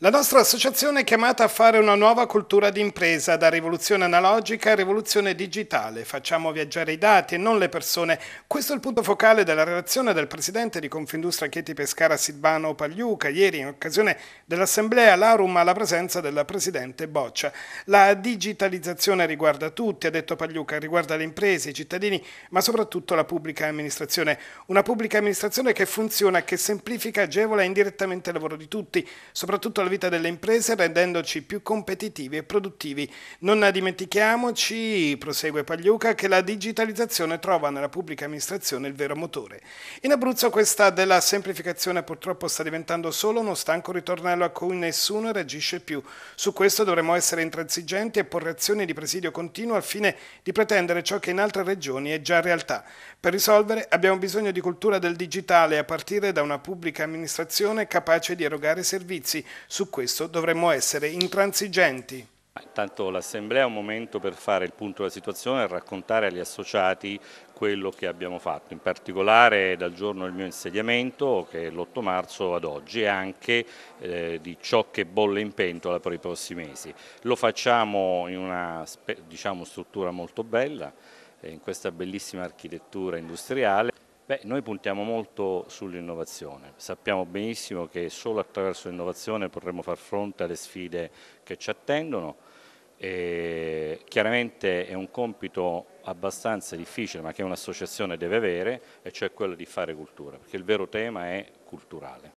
La nostra associazione è chiamata a fare una nuova cultura d'impresa, da rivoluzione analogica a rivoluzione digitale. Facciamo viaggiare i dati e non le persone. Questo è il punto focale della relazione del presidente di Confindustria Chieti Pescara Silvano Pagliuca, ieri in occasione dell'assemblea Larum alla presenza della presidente Boccia. La digitalizzazione riguarda tutti, ha detto Pagliuca, riguarda le imprese, i cittadini, ma soprattutto la pubblica amministrazione. Una pubblica amministrazione che funziona, che semplifica, agevola indirettamente il lavoro di tutti, soprattutto la vita delle imprese rendendoci più competitivi e produttivi. Non dimentichiamoci, prosegue Pagliuca, che la digitalizzazione trova nella pubblica amministrazione il vero motore. In Abruzzo questa della semplificazione purtroppo sta diventando solo uno stanco ritornello a cui nessuno reagisce più. Su questo dovremmo essere intransigenti e porre azioni di presidio continuo al fine di pretendere ciò che in altre regioni è già realtà. Per risolvere abbiamo bisogno di cultura del digitale a partire da una pubblica amministrazione capace di erogare servizi su questo dovremmo essere intransigenti. Intanto l'Assemblea è un momento per fare il punto della situazione e raccontare agli associati quello che abbiamo fatto, in particolare dal giorno del mio insediamento, che è l'8 marzo ad oggi, e anche eh, di ciò che bolle in pentola per i prossimi mesi. Lo facciamo in una diciamo, struttura molto bella, eh, in questa bellissima architettura industriale. Beh, noi puntiamo molto sull'innovazione, sappiamo benissimo che solo attraverso l'innovazione potremo far fronte alle sfide che ci attendono, e chiaramente è un compito abbastanza difficile ma che un'associazione deve avere e cioè quello di fare cultura, perché il vero tema è culturale.